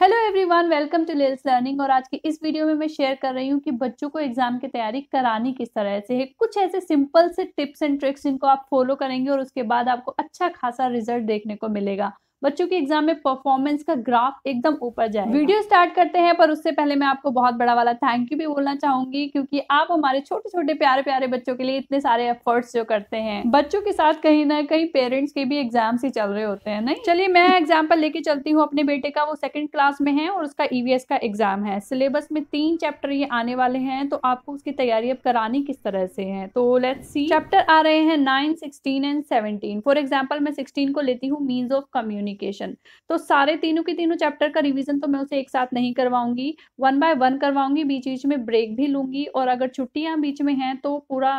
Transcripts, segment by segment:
hello everyone welcome to lels learning और आज की इस वीडियो में मैं शेयर कर रही हूँ कि बच्चों को एग्जाम की तैयारी करानी किस तरह से है कुछ ऐसे सिंपल से टिप्स एंड ट्रिक्स जिनको आप फॉलो करेंगे और उसके बाद आपको अच्छा खासा रिजल्ट देखने को मिलेगा बच्चों के एग्जाम में परफॉर्मेंस का ग्राफ एकदम ऊपर जाए वीडियो स्टार्ट करते हैं पर उससे पहले मैं आपको बहुत बड़ा वाला थैंक यू भी बोलना चाहूंगी क्योंकि आप हमारे छोटे छोटे प्यारे प्यारे बच्चों के लिए इतने सारे एफर्ट्स जो करते हैं बच्चों के साथ कहीं ना कहीं पेरेंट्स के भी एग्जाम्स ही चल रहे होते हैं नहीं चलिए मैं एग्जाम्पल लेके चलती हूँ अपने बेटे का वो सेकंड क्लास में है और उसका ईवीएस e का एग्जाम है सिलेबस में तीन चैप्टर ये आने वाले हैं तो आपको उसकी तैयारी अब करानी किस तरह से है तो लेट सी चैप्टर आ रहे हैं nine sixteen and seventeen for example मैं सिक्सटीन को लेती हूँ मीन्स ऑफ कम्युनिकेशन कम्युनिकेशन तो सारे तीनों के तीनों चैप्टर का रिविजन तो मैं उसे एक साथ नहीं करवाऊंगी वन बाय वन करवाऊंगी बीच बीच में ब्रेक भी लूंगी और अगर छुट्टियां बीच में हैं तो पूरा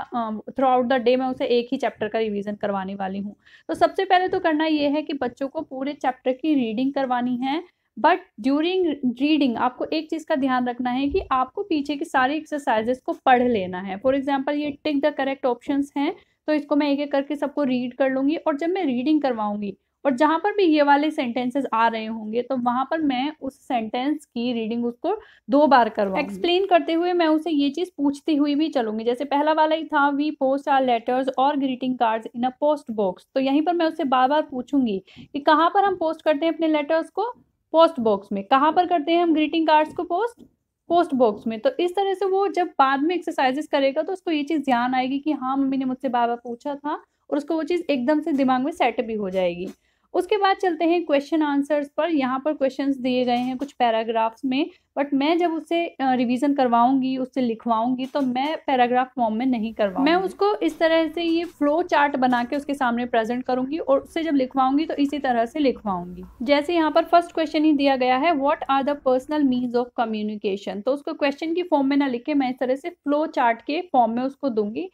थ्रू आउट द डे मैं उसे एक ही चैप्टर का रिविजन करवाने वाली हूँ तो सबसे पहले तो करना यह है कि बच्चों को पूरे चैप्टर की रीडिंग करवानी है बट ड्यूरिंग रीडिंग आपको एक चीज़ का ध्यान रखना है कि आपको पीछे की सारी एक्सरसाइजेस को पढ़ लेना है फॉर एग्जाम्पल ये टिक द करेक्ट ऑप्शन हैं तो इसको मैं एक एक करके सबको रीड कर लूंगी और जब मैं रीडिंग करवाऊंगी और जहाँ पर भी ये वाले सेंटेंसेस आ रहे होंगे तो वहाँ पर मैं उस सेंटेंस की रीडिंग उसको दो बार करवा एक्सप्लेन करते हुए मैं उसे ये चीज़ पूछती हुई भी चलूंगी जैसे पहला वाला ही था वी पोस्ट आर लेटर्स और greeting cards in a post box तो यहीं पर मैं उसे बार बार पूछूंगी कि कहाँ पर हम पोस्ट करते हैं अपने लेटर्स को पोस्ट बॉक्स में कहाँ पर करते हैं हम ग्रीटिंग कार्ड्स को पोस्ट पोस्ट बॉक्स में तो इस तरह से वो जब बाद में एक्सरसाइजेस करेगा तो उसको ये चीज़ ध्यान आएगी कि हाँ मम्मी ने मुझसे बार बार पूछा था और उसको वो चीज़ एकदम से दिमाग में सेट भी हो जाएगी उसके बाद चलते हैं क्वेश्चन आंसर्स पर यहाँ पर क्वेश्चन दिए गए हैं कुछ पैराग्राफ्स में बट मैं जब उसे रिवीजन करवाऊंगी उससे लिखवाऊंगी तो मैं पैराग्राफ फॉर्म में नहीं करवाऊंगी मैं उसको इस तरह से ये फ्लो चार्ट बना के उसके सामने प्रेजेंट करूंगी और उससे जब लिखवाऊंगी तो इसी तरह से लिखवाऊंगी जैसे यहाँ पर फर्स्ट क्वेश्चन ही दिया गया है what are the personal means of communication तो उसको क्वेश्चन की फॉर्म में ना लिखे मैं इस तरह से फ्लो चार्ट के फॉर्म में उसको दूंगी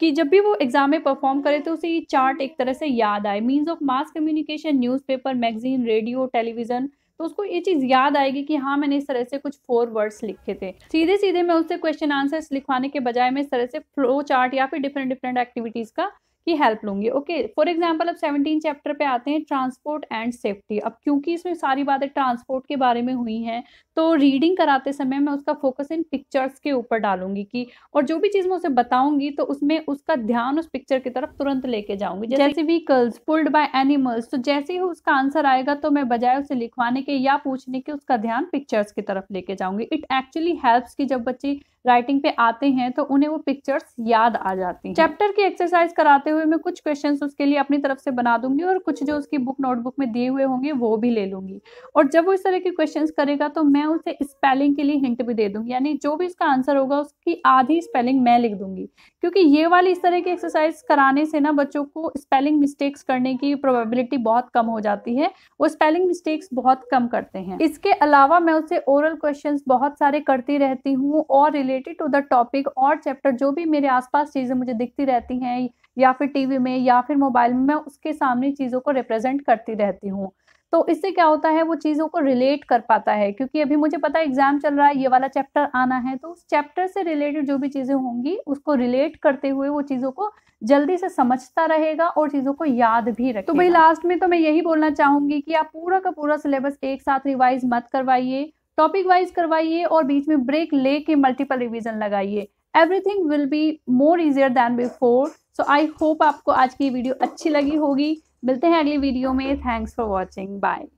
कि जब भी वो एग्जाम में परफॉर्म करे तो उसे ये चार्ट एक तरह से याद आए means of mass communication newspaper magazine radio television तो उसको ये चीज़ याद आएगी कि हाँ मैंने इस तरह से कुछ फोर वर्ड्स लिखे थे सीधे सीधे मैं उससे क्वेश्चन आंसर्स लिखवाने के बजाय मैं इस तरह से फ्लो चार्ट या फिर डिफरेंट डिफरेंट एक्टिविटीज़ का की हेल्प लूंगी ओके फॉर एग्जाम्पल अब सेवनटीन चैप्टर पे आते हैं ट्रांसपोर्ट एंड सेफ्टी अब क्योंकि इसमें सारी बातें ट्रांसपोर्ट के बारे में हुई हैं तो रीडिंग कराते समय मैं उसका फोकस इन पिक्चर्स के ऊपर डालूंगी कि और जो भी चीज़ मैं उसे बताऊंगी तो उसमें उसका ध्यान उस पिक्चर की तरफ तुरंत लेके जाऊंगी जैसे व्हीकल्स पुल्ड बाय एनिमल्स तो जैसे ही उसका आंसर आएगा तो मैं बजाय उसे लिखवाने के या पूछने के उसका ध्यान पिक्चर्स की तरफ लेके जाऊंगी इट एक्चुअली हेल्प्स कि जब बच्चे राइटिंग पे आते हैं तो उन्हें वो पिक्चर्स याद आ जाती हैं चैप्टर की एक्सरसाइज कराते हुए मैं कुछ क्वेश्चंस उसके लिए अपनी तरफ से बना दूंगी और कुछ जो उसकी बुक नोटबुक में दिए हुए होंगे वो भी ले लूंगी और जब वो इस तरह के क्वेश्चन करेगा तो मैं उसे स्पेलिंग के लिए हिंट भी दे दूंगी यानी जो भी उसका आंसर होगा उसकी आधी स्पेलिंग मैं लिख दूंगी क्योंकि ये वाली इस तरह की एक्सरसाइज कराने से ना बच्चों को स्पेलिंग मिस्टेक्स करने की प्रोबेबिलिटी बहुत कम हो जाती है वो स्पेलिंग मिस्टेक्स बहुत कम करते हैं इसके अलावा मैं उसे ओरल क्वेश्चन बहुत सारे करती रहती हूँ और रिलेटेड टू द टॉपिक और चैप्टर जो भी मेरे आसपास चीज़ें मुझे दिखती रहती हैं या फिर टीवी में या फिर मोबाइल में मैं उसके सामने चीज़ों को रिप्रेजेंट करती रहती हूँ तो इससे क्या होता है वो चीज़ों को रिलेट कर पाता है क्योंकि अभी मुझे पता है एग्जाम चल रहा है ये वाला चैप्टर आना है तो उस चैप्टर से रिलेटेड जो भी चीज़ें होंगी उसको रिलेट करते हुए वो चीज़ों को जल्दी से समझता रहेगा और चीज़ों को याद भी रखेगा तो भाई लास्ट में तो मैं यही बोलना चाहूंगी कि आप पूरा का पूरा सिलेबस एक साथ रिवाइज मत करवाइए टॉपिक वाइज करवाइए और बीच में ब्रेक लेके मल्टीपल रिविजन लगाइए everything will be more easier than before so I hope आपको आज की वीडियो अच्छी लगी होगी मिलते हैं अगली वीडियो में थैंक्स फॉर वॉचिंग बाय